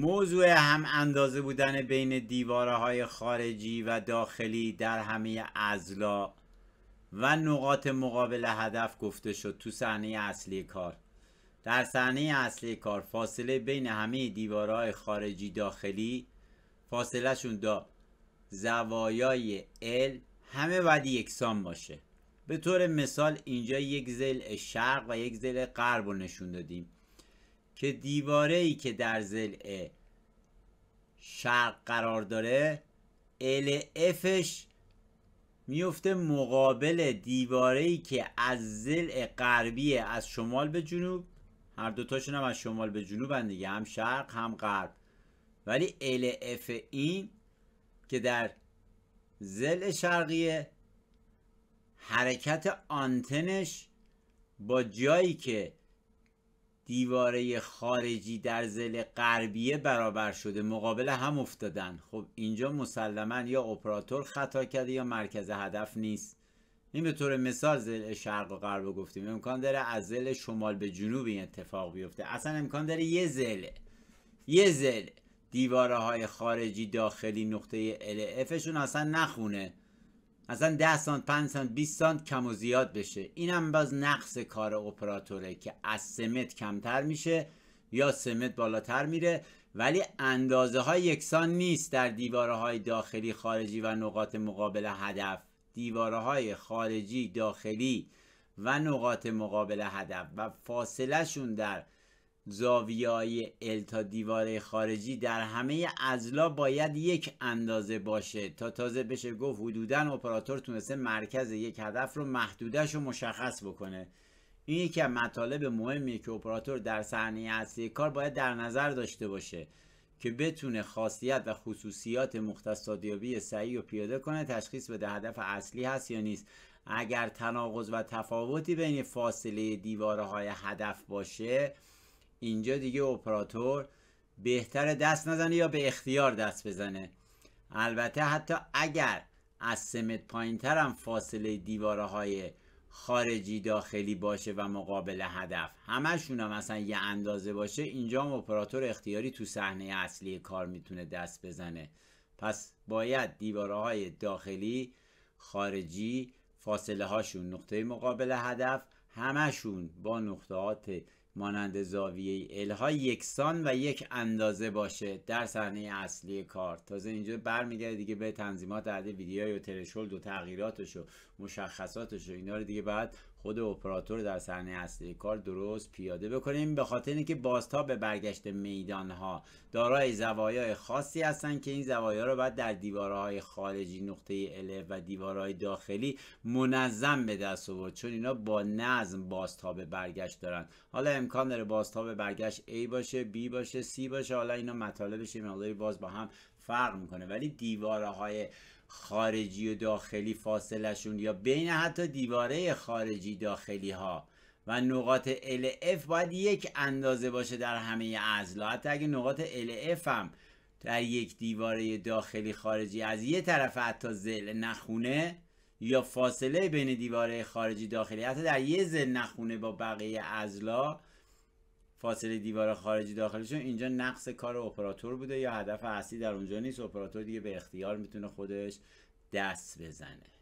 موضوع هم اندازه بودن بین دیواره های خارجی و داخلی در همه ازلا و نقاط مقابل هدف گفته شد تو صحنه اصلی کار در صحنه اصلی کار فاصله بین همه دیوارهای خارجی داخلی فاصله شون دا زوایای ال همه باید یکسان باشه به طور مثال اینجا یک زل شرق و یک زل غرب رو نشون دادیم که دیواره ای که در زل شرق قرار داره ال افش میفته مقابل دیواره ای که از زل غربی از شمال به جنوب هر دو تاشون هم از شمال به جنوب هم دیگه هم شرق هم غرب ولی ال اف این که در زل شرقیه حرکت آنتنش با جایی که دیواره خارجی در زل غربیه برابر شده مقابل هم افتادن خب اینجا مسلما یا اپراتور خطا کرده یا مرکز هدف نیست این به طور مثال زل شرق و غرب گفتیم امکان داره از زل شمال به جنوب این اتفاق بیفته اصلا امکان داره یه زل یه زل دیواره های خارجی داخلی نقطه LFشون اصلا نخونه مثلا 10 سانت 5 سانت 20 سانت کم و زیاد بشه اینم باز نقص کار اپراتوره که از سمت کمتر میشه یا سمت بالاتر میره ولی اندازه های یکسان نیست در دیواره های داخلی خارجی و نقاط مقابل هدف دیواره های خارجی داخلی و نقاط مقابل هدف و فاصله شون در زاویه ال تا دیواره خارجی در همه ازلا باید یک اندازه باشه تا تازه بشه گفت حدودا اپراتور تونسته مرکز یک هدف رو محدودش رو مشخص بکنه این یکی از مطالب مهمیه که اپراتور در صحنه اصلی کار باید در نظر داشته باشه که بتونه خاصیت و خصوصیات مختصادیابی سعی رو پیاده کنه تشخیص بده هدف اصلی هست یا نیست اگر تناقض و تفاوتی بین فاصله دیوارهای هدف باشه اینجا دیگه اپراتور بهتر دست نزنه یا به اختیار دست بزنه البته حتی اگر از سمت پایین هم فاصله دیواره های خارجی داخلی باشه و مقابل هدف همشون هم مثلا یه اندازه باشه اینجا هم اپراتور اختیاری تو صحنه اصلی کار میتونه دست بزنه پس باید دیواره های داخلی خارجی فاصله هاشون نقطه مقابل هدف همشون با نقطات مانند زاویه الها یکسان و یک اندازه باشه در صحنه اصلی کار تازه اینجا برمیگرده دیگه به تنظیمات عده ویدیو و تلشول و تغییراتش و مشخصاتش و اینا رو دیگه بعد خود اپراتور در صحنه اصلی کار درست پیاده بکنیم به خاطر اینکه بازتاب به برگشت میدان ها دارای زوایای خاصی هستند که این زوایا رو باید در دیوارهای خارجی نقطه ال و دیوارهای داخلی منظم به دست آورد چون اینا با نظم بازتاب برگشت دارن حالا امکان داره بازتاب برگشت A باشه B باشه C باشه حالا اینا مطالبش مقداری باز با هم فرق میکنه ولی های خارجی و داخلی شون یا بین حتی دیواره خارجی داخلی ها و نقاط LF باید یک اندازه باشه در همه ازلا حتی اگه نقاط LF هم در یک دیواره داخلی خارجی از یه طرف حتی زل نخونه یا فاصله بین دیواره خارجی داخلی حتی در یه زل نخونه با بقیه ازلا فاصله دیوار خارجی داخلشون اینجا نقص کار اپراتور بوده یا هدف اصلی در اونجا نیست اپراتور دیگه به اختیار میتونه خودش دست بزنه